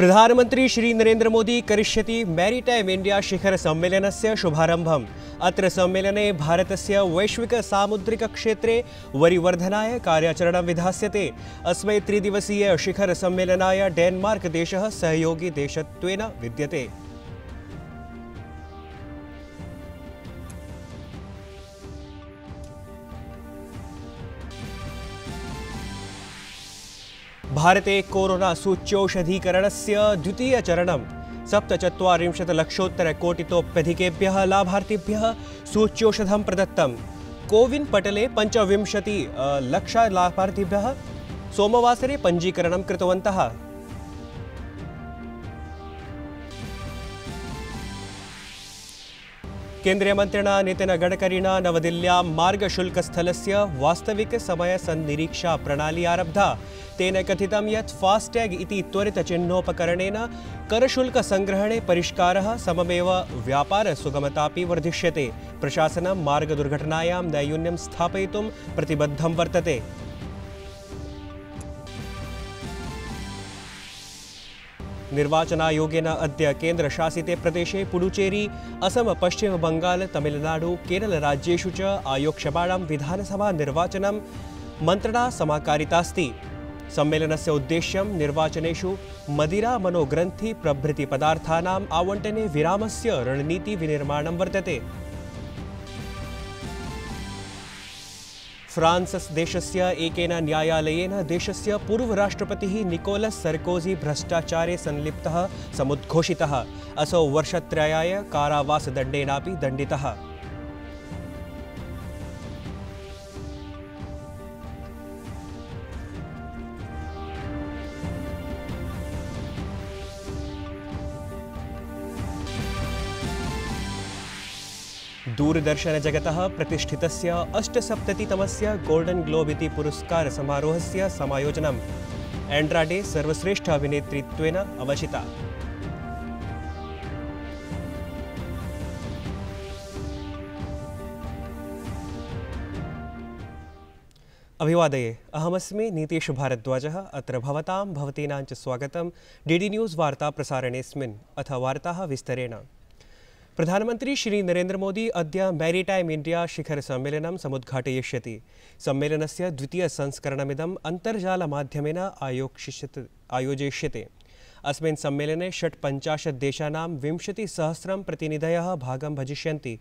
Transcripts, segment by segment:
प्रधानमंत्री श्री नरेन्द्रमोदी करिष्यति शिखर सम्मेलन से शुभारम्भम् अत्र सम्मेलने सामुद्रिक वैश्विकसामुद्रिकक्षेत्रे वरीवर्धनाय कार्याचरण विधाते अस्मे त्रिदिवसीय सम्मेलनाय डेन्मार्क् देश सहयोगी देश विद्यते भारते कोरोना सूच्यौषधीकरणस्य द्वितीयचरणं सप्तचत्वारिंशत्लक्षोत्तरकोटितोप्यधिकेभ्यः लाभार्थिभ्य सूच्यौषधम प्रदत्त कोविन पटले लक्ष लाभार्थिभ्य सोमवासरे पंजीकरण कृतवन्तः केंद्रीय नितिन स्थल से वास्तविक समय मार्गशुल्कस्थलस्य प्रणाली आरब्धा तेन कथितं यत् फास्टैग् इति त्वरितचिह्नोपकरणेन करशुल्कसङ्ग्रहणे परिष्कारः सममेव वर्धिष्य प्रशासन मार्ग दुर्घटनायां नैयून्यं स्थापय प्रतिबद्ध वर्तते निर्वाचनायोगेन अद्य केन्द्रशासिते प्रदेशे पुडुचेरी असम पश्चिम बंगाल तमिलनाडु केरलराज्येषु च आयोक्ष्यमाणां विधानसभानिर्वाचनं मन्त्रणा समाकारितास्ति सम्मेलनस्य उद्देश्यं निर्वाचनेषु मदिरा मनोग्रन्थि प्रभृतिपदार्थानाम् आवण्टने विरामस्य रणनीतिविनिर्माणं है फ्रांस देश एकेन देश पूर्वराष्ट्रपति पूर्वराष्ट्रपतिः निकोलस् सर्कोजी भ्रष्टाचारे संलिप्त समुद्घोषि असौ वर्षत्रयाय कारावासदंडेना दंडिता दूरदर्शन जगत प्रतिष्ठित गोल्डन् से गोल्डन ग्लोब पुरस्कार सरोह से सोजन एंड्राडे सर्वश्रेष्ठ अभिनेतृत्व अवशिता अभिवाद अहमस्मे नीतीश भारद्वाज स्वागतं डी डी न्यूज़ वार्ताप्रसारणेऽस्मिन् अथ वार्ताः विस्तरेण प्रधानमंत्री श्री मोदी अद्य मैरीटाइम इंडिया शिखर मैरिटैम् इण्डिया शिखरसम्मेलनं समुद्घाटयिष्यति सम्मेलनस्य द्वितीयसंस्करणमिदम् अन्तर्जालमाध्यमेन आयोक्षिष्यते आयोजयिष्यते अस्मिन् सम्मेलने षट्पञ्चाशत् देशानां विंशतिसहस्रं प्रतिनिधयः भागं भजिष्यन्ति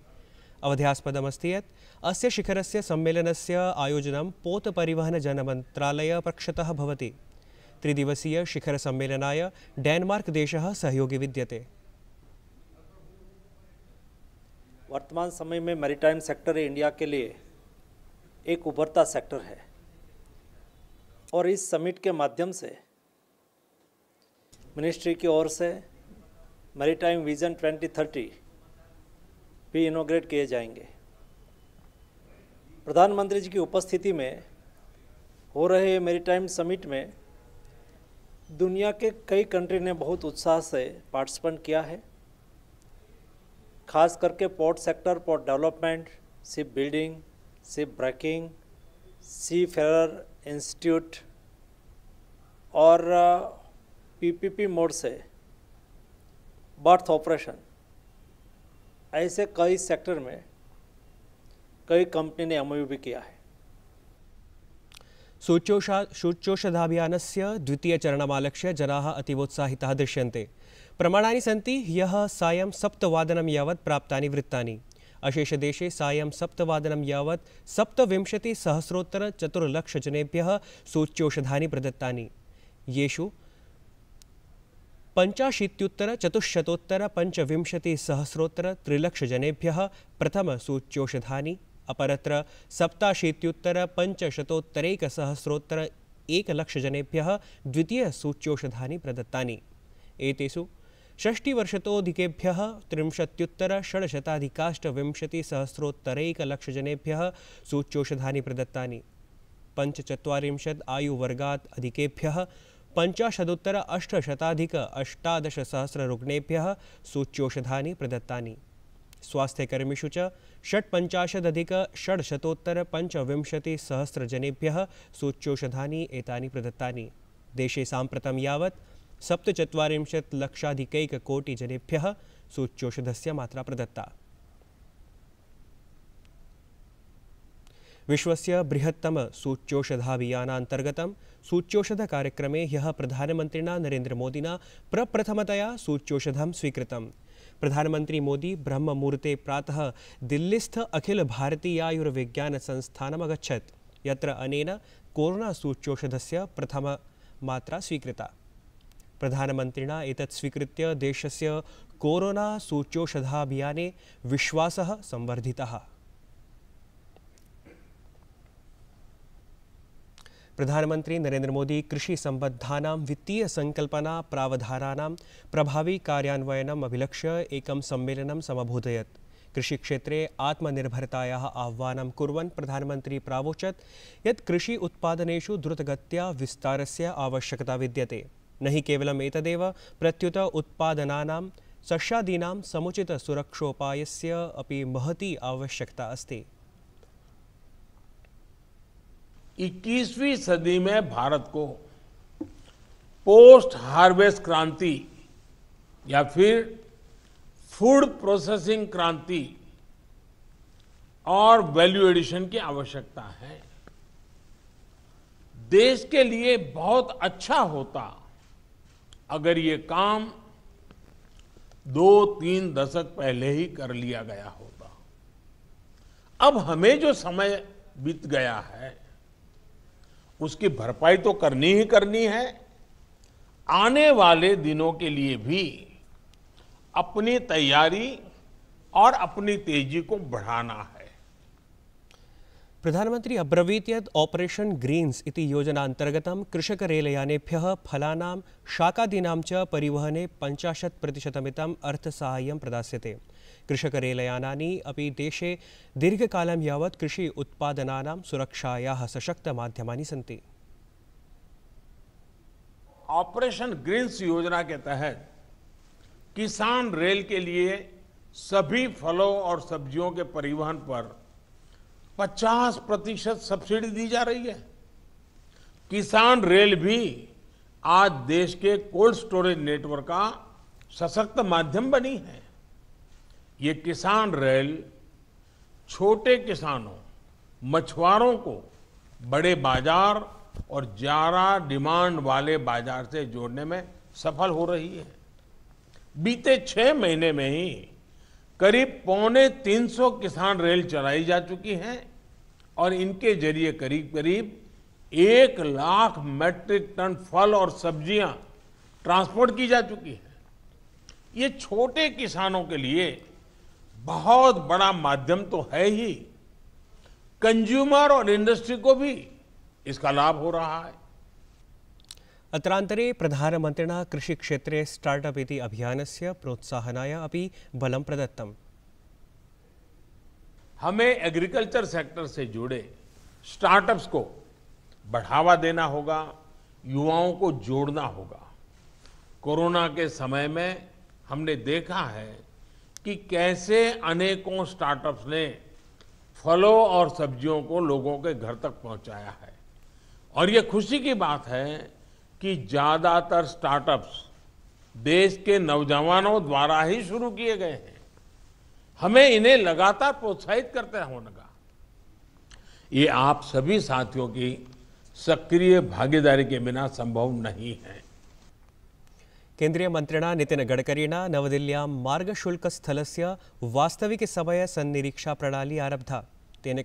अवध्यास्पदमस्ति यत् अस्य शिखरस्य सम्मेलनस्य आयोजनं पोतपरिवहनजनमन्त्रालय पक्षतः भवति त्रिदिवसीय शिखरसम्मेलनाय डेन्मार्क् देशः सहयोगी विद्यते वर्तमान समय में मैरीटाइम सेक्टर इंडिया के लिए एक उभरता सेक्टर है और इस समिट के माध्यम से मिनिस्ट्री की ओर से मैरीटाइम विजन 2030 भी इनोग्रेट किए जाएंगे प्रधानमंत्री जी की उपस्थिति में हो रहे मैरीटाइम समिट में दुनिया के कई कंट्री ने बहुत उत्साह से पार्टिसिपेंट किया है खास करके port sector port development ship building ship breaking seafarer institute और पीपीपी मोड से बर्थ ऑपरेशन ऐसे कई सेक्टर में कई कंपनी ने एम भी किया है से शोच्योषा शोच्योषधाभियानस्य द्वितीयचरणमालक्ष्य जनाः अतीवोत्साहिताः दृश्यन्ते प्रमाणानि सन्ति ह्यः सायं सप्तवादनं यावत् प्राप्तानि वृत्तानि अशेषदेशे सायं सप्तवादनं यावत् सप्तविंशतिसहस्रोत्तरचतुर्लक्षजनेभ्यः सूच्यौषधानि प्रदत्तानि येषु प्रथम प्रथमसूच्यौषधानि अपरत्र सप्ताशीत्युत्तर पञ्चशतोत्तरैकसहस्रोत्तर एकलक्षजनेभ्यः द्वितीयसूच्यौषधानि प्रदत्तानि एतेषु षष्टिवर्षतोऽधिकेभ्यः त्रिंशत्युत्तरषड्शताधिकाष्टविंशतिसहस्रोत्तरैकलक्षजनेभ्यः सूच्यौषधानि प्रदत्तानि पञ्चचत्वारिंशत् आयुवर्गात् अधिकेभ्यः पञ्चाशदुत्तर अष्टशताधिक अष्टादशसहस्ररुग्णेभ्यः सूच्यौषधानि प्रदत्तानि स्वास्थ्यकर्मिषु च षट्पञ्चाशदधिकषड्शतोत्तरपञ्चविंशतिसहस्रजनेभ्यः सूच्यौषधानि एतानि प्रदत्तानि देशे साम्प्रतं यावत् सप्तचत्वारिंशत् लक्षाधिकैककोटिजनेभ्यः सूच्यौषधस्य मात्रा प्रदत्ता विश्वस्य बृहत्तमसूच्यौषधाभियानान्तर्गतं सूच्यौषधकार्यक्रमे ह्यः प्रधानमन्त्रिणा नरेन्द्रमोदिना प्रप्रथमतया सूच्यौषधं स्वीकृतम् प्रधानमंत्री मोदी ब्रह्म मुहूर्ते प्रातः दिल्लीस्थ अखिल भारतीयायुर्विज्ञान संस्थान अगछत यत्र अनेन कोरोना सूच्यौषधस्य प्रथम मात्रा स्वीकृता प्रधानमन्त्रिणा एतत् स्वीकृत्य देशस्य कोरोना सूच्यौषधाभियाने विश्वासः संवर्धितः संबद्धा वित्तीय संकल्पना प्रावधाना प्रभावी प्रभावीकार्यान्वयनम् अभिलक्ष्य एकं समबोधयत कृषि क्षेत्र आत्मनिर्भरता आह्वान कुरन प्रधानमंत्री प्रावोचत ये कृषि उत्पादनेषु द्रुतगत्या विस्तारस्य आवश्यकता विद्यते न हि एतदेव प्रत्युत उत्पादना सस्यादीनां समुचितसुरक्षोपायस्य अपि महती आवश्यकता अस्त 21वीं सदी में भारत को पोस्ट हार्वेस्ट क्रांति या फिर फूड प्रोसेसिंग क्रांति और वैल्यू एडिशन की आवश्यकता है देश के लिए बहुत अच्छा होता अगर ये काम दो तीन दशक पहले ही कर लिया गया होता अब हमें जो समय बीत गया है उसकी भरपाई तो करनी ही करनी है आने वाले दिनों के लिए भी अपनी तैयारी और अपनी तेजी को बढ़ाना है प्रधानमंत्री अब्रवीत यद ऑपरेशन ग्रीन्स इति कृषक कृषकरेलयानेभ्यः फलाना शाकादीना च परिवहने पञ्चाशत् प्रतिशतमितम् अर्थसहाय प्रदास्यते रेलयाना अभी देशे दीर्घकालं यावत् कृषि सुरक्षाया सशक्त मध्यमा सी ऑपरेशन ग्रीन्स योजना के तहत किसान रेल के लिए सभी फलों और सब्जियों के परिवहन पर 50 प्रतिशत सब्सिडी दी जा रही है किसान रेल भी आज देश के कोल्ड स्टोरेज नेटवर्क का सशक्त माध्यम बनी है ये किसान रेल छोटे किसानों मछुआरों को बड़े बाजार और ज्यादा डिमांड वाले बाजार से जोड़ने में सफल हो रही है बीते छह महीने में ही करीब पौने 300 किसान रेल चलाई जा चुकी हैं और इनके जरिए करीब करीब एक लाख मैट्रिक टन फल और सब्जियां ट्रांसपोर्ट की जा चुकी है ये छोटे किसानों के लिए बहुत बड़ा माध्यम तो है ही कंज्यूमर और इंडस्ट्री को भी इसका लाभ हो रहा है अत्रान्तरे प्रधानमन्त्रिणा कृषिक्षेत्रे स्टार्टअप इति अभियानस्य प्रोत्साहनाय अपि बलं प्रदत्तम् हमें एग्रीकल्चर सेक्टर से जुड़े स्टार्टअप्स को बढ़ावा देना होगा युवाओं को जोड़ना होगा कोरोना के समय में हमने देखा है कि कैसे अनेकों स्टार्टअप्स ने फलों और सब्जियों को लोगों के घर तक पहुंचाया है और ये खुशी की बात है कि ज़्यादातर स्टार्टअप्स देश के नौजवानों द्वारा ही शुरू किए गए हैं हमें इन्हें लगातार प्रोत्साहित करते होगा ये आप सभी साथियों की सक्रिय भागीदारी के बिना संभव नहीं है केंद्रीय मंत्री नितिन से नवदिल्ल्यां मार्गशुल्कस्थलस्य सन्निरीक्षा प्रणाली आरब्धा तेन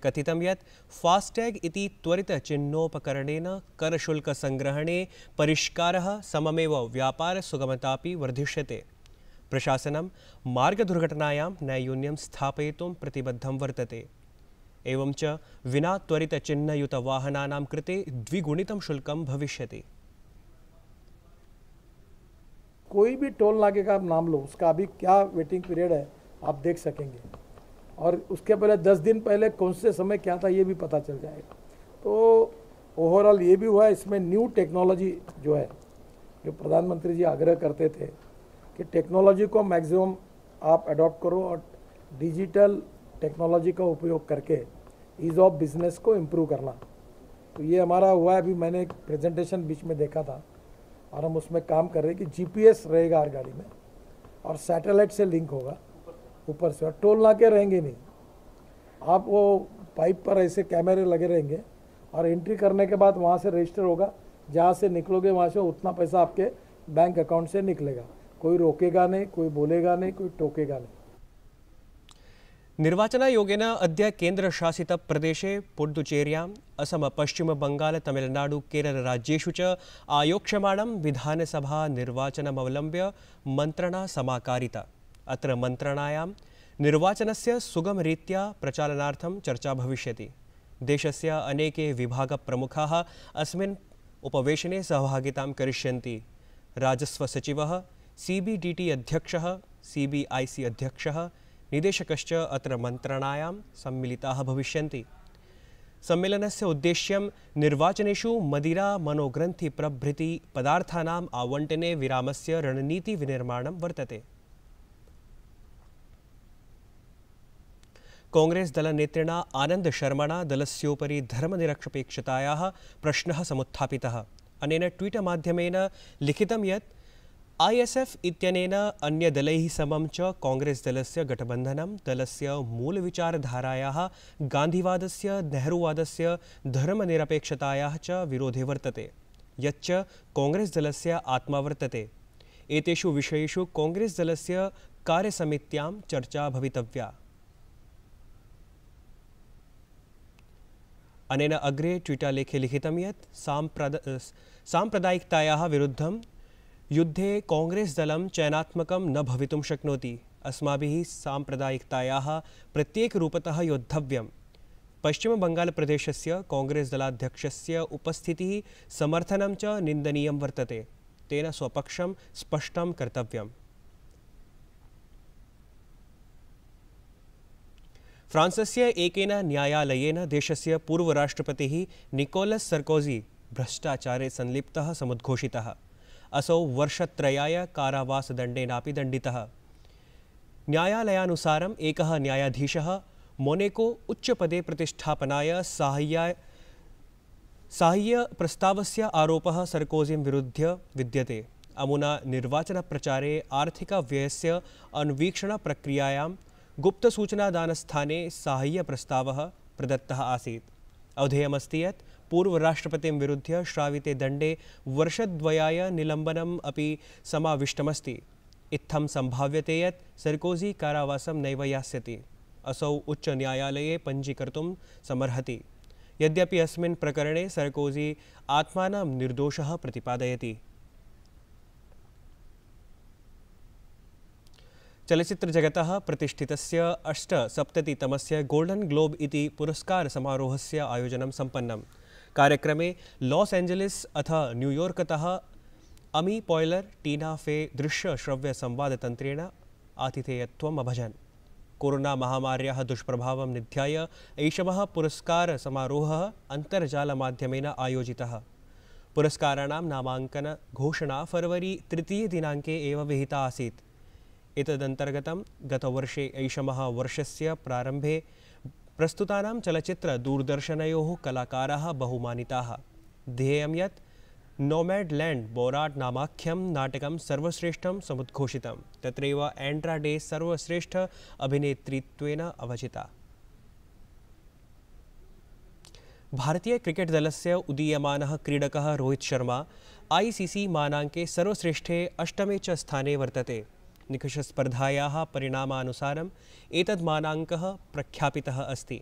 त्वरित चिन्होपकरण करशुल्क संग्रहणे परिष्कार करशुल्कसङ्ग्रहणे परिष्कारः सममेव व्यापारसुगमतापि वर्धिष्यते प्रशासनं मार्गदुर्घटनायां नैयून्यं स्थापयितुं प्रतिबद्धं वर्तते एवं च विना त्वरितचिह्नयुतवाहनानां कृते द्विगुणित शुल्क भविष्य कोई भी टोल नाके का नाम लो उसका अभी क्या वेटिंग पीरियड है आप देख सकेंगे और उसके पहले दस दिन पहले कौन से समय क्या था ये भी पता चल जाएगा तो ओवरऑल ये भी हुआ इसमें न्यू टेक्नोलॉजी जो है जो प्रधानमंत्री जी आग्रह करते थे कि टेक्नोलॉजी को मैक्सिमम आप अडॉप्ट करो और डिजिटल टेक्नोलॉजी का उपयोग करके ईज़ ऑफ बिजनेस को इम्प्रूव करना तो ये हमारा हुआ है अभी मैंने एक प्रेजेंटेशन बीच में देखा था और हम उसमें काम कर रहे हैं कि जीपीएस रहेगा हर गाड़ी में और सैटेलाइट से लिंक होगा ऊपर से और टोल नाके रहेंगे नहीं आप वो पाइप पर ऐसे कैमरे लगे रहेंगे और एंट्री करने के बाद वहाँ से रजिस्टर होगा जहाँ से निकलोगे वहाँ से उतना पैसा आपके बैंक अकाउंट से निकलेगा कोई रोकेगा नहीं कोई बोलेगा नहीं कोई टोकेगा नहीं निर्वाचन ने अद्य पुडुचेरिया असम पश्चिम बंगाल तमिलनाडु राज्यु च विधानसभा विधानसभानिर्वाचनमवलम्ब्य मंत्रणा समाकारिता अत्र मन्त्रणायां निर्वाचनस्य सुगमरीत्या प्रचालनार्थं चर्चा भविष्यति देशस्य अनेके विभागप्रमुखाः अस्मिन् उपवेशने सहभागितां करिष्यन्ति राजस्वसचिवः सी बी अध्यक्षः सीबीआईसी अध्यक्षः निदेशकश्च अत्र मन्त्रणायां सम्मिलिताः भविष्यन्ति सम्मेलनस्य उद्देश्यं निर्वाचनेषु मदिरा मनोग्रन्थिप्रभृति पदार्थानाम् आवण्टने विरामस्य रणनीतिविनिर्माणं वर्तते दल दलनेतृण आनंद शर्मण दलस्योपरि धर्मनिरक्षपेक्षतायाः प्रश्न समुत्थापितः अनेन ट्वीट माध्यमेन लिखितं यत् आईएसएफ इत्यनेन अन्यदलैः समं च से मूल विचारधाराया गांधीवाद से नेहरूवाद से धर्मनिरपेक्षतायाः च विरोधे वर्तते यच्च दल से आत्मा वर्तते विषय कांग्रेस दल से कार्यसमित चर्चा भवितव्या अनेन अग्रे ट्वीटालेखे लिखित यत् साम्प्रद सांप्रदायिकता विरुद्ध युद्धे कांग्रेस दलं चयनात्मक न भवितुं शक्नोति अस्माभिः साम्प्रदायिकतायाः प्रत्येकरूपतः योद्धव्यम् कांग्रेस दलाध्यक्ष दलाध्यक्षस्य उपस्थित समर्थन च निंदनीय वर्तते तेन स्वपक्ष स्पष्ट कर्तव्यम फ्रान्सस्य एकेन न्यायालयेन देशस्य पूर्वराष्ट्रपतिः निकोलस सर्कोज़ी भ्रष्टाचारे संलिप्तः समुद्घोषितः असौ वर्षत्रयाय कारावासदण्डेनापि दण्डितः न्यायालयानुसारम् एकः न्यायाधीशः मोनेको उच्चपदे प्रतिष्ठापनाय साहाय्याय साह्यप्रस्तावस्य आरोपः सर्कोजिं विरुध्य विद्यते अमुना निर्वाचनप्रचारे आर्थिकव्ययस्य अन्वीक्षणप्रक्रियायां प्रस्ताव प्रदत्त प्रदत्तः आसीत् ये पूर्व राष्ट्रपति विरुद्ध श्राविते दंडे वर्षद्वयाय निलम्बनम् अपि समाविष्टमस्ति इत्थं सम्भाव्यते ये सरकोजी कारावास नव यास्यति असौ उच्चन्यायालये पंजीकर्त समर्हति यद्यपि अस्मिन् प्रकरणे सर्कोजी आत्मा निर्दोष प्रतिपादयति प्रतिष्ठित चलचित्रजगतः प्रतिष्ठितस्य अष्टसप्ततितमस्य गोल्डन् पुरस्कार इति से आयोजन सम्पन्नं कार्यक्रम लॉस एंजलिस अथ न्यूयॉर्क अमी पॉयलर टीना फे संवादतंत्रेण आतिथेयजन कोरोना महामार दुष्प्रभाव निध्याय अंतर्जाल पुरस्कारसमारोहः आयोजि पुरस्काराण नामकन घोषणा फरवरी तृतीय दिनाक विहिता आसीत् एतदन्तर्गतं गतवर्षे से प्रारंभे प्रस्तुता चलचित्र दूरदर्शन कलाकार बहुमानिताः ध्येयम ये नोमैड लैंड बोराट नाख्यम नाटक सर्वश्रेष्ठ समुद्घोषितं तत्रैव एंड्रा डे सर्वश्रेष्ठ अभिनेतृत्व अवचिता भारतीय क्रिकेट दल से उदीयम क्रीडक रोहित शर्मा आईसीसी मनाके सर्वश्रेष्ठे अष्टमे च स्थाने वर्तते निकषस्पर्धायाः परिणामानुसारम् एतद् प्रख्या अस्त अस्ति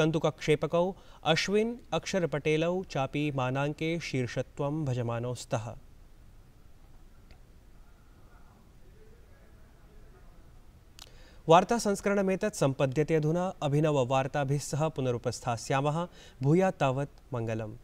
कंदुकक्षेपक अश्विन अश्विन् अक्षरपटेलौ चापि मानाङ्के शीर्षत्वं भजमानौ स्तः वार्ता में संपद्यते अधुना अभिनववार्ताभिः सह पुनरुपस्थायाम भूया तवत मंगलम